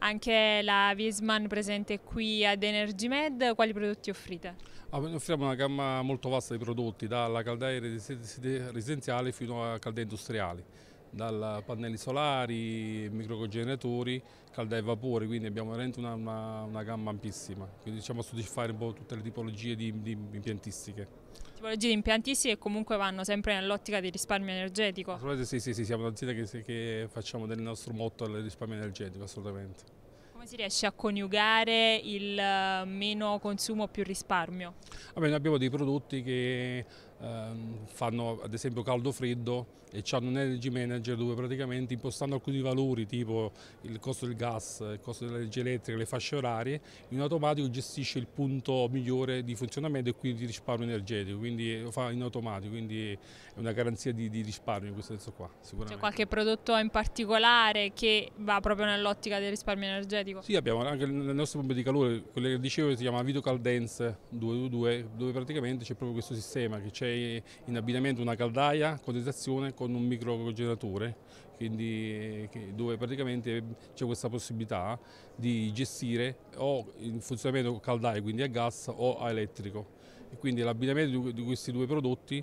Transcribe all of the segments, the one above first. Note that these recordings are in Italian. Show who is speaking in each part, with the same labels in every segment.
Speaker 1: anche la Wiesman presente qui ad EnergyMed, quali prodotti offrite?
Speaker 2: Ah, offriamo una gamma molto vasta di prodotti, dalla caldaia residenziale fino a caldaie industriali da pannelli solari, microcogeneratori, calda e vapore, quindi abbiamo veramente una, una, una gamma ampissima, quindi diciamo a soddisfare un po' tutte le tipologie di, di impiantistiche.
Speaker 1: Tipologie di impiantistiche che comunque vanno sempre nell'ottica di risparmio energetico? Assolutamente
Speaker 2: sì, sì, sì siamo un'azienda che, che facciamo del nostro motto il risparmio energetico, assolutamente.
Speaker 1: Come si riesce a coniugare il eh, meno consumo più risparmio?
Speaker 2: Vabbè, noi abbiamo dei prodotti che Ehm, fanno ad esempio caldo freddo e hanno un energy manager dove praticamente impostando alcuni valori tipo il costo del gas, il costo dell'energia elettrica, le fasce orarie, in automatico gestisce il punto migliore di funzionamento e quindi di risparmio energetico, quindi lo fa in automatico, quindi è una garanzia di, di risparmio in questo senso qua. C'è
Speaker 1: qualche prodotto in particolare che va proprio nell'ottica del risparmio energetico? Sì,
Speaker 2: abbiamo anche le nostre pompe di calore, quelle che dicevo si chiama Vito Caldense 222, dove praticamente c'è proprio questo sistema che c'è mettere in abbinamento una caldaia a condensazione con un microgeneratore, quindi dove praticamente c'è questa possibilità di gestire o il funzionamento caldaia, quindi a gas o a elettrico. E quindi l'abbinamento di questi due prodotti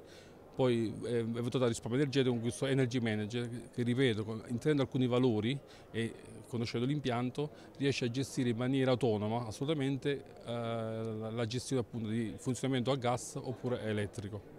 Speaker 2: poi è votato a risparmio energetico con questo Energy Manager che, ripeto, inserendo alcuni valori e conoscendo l'impianto, riesce a gestire in maniera autonoma assolutamente eh, la gestione appunto, di funzionamento a gas oppure elettrico.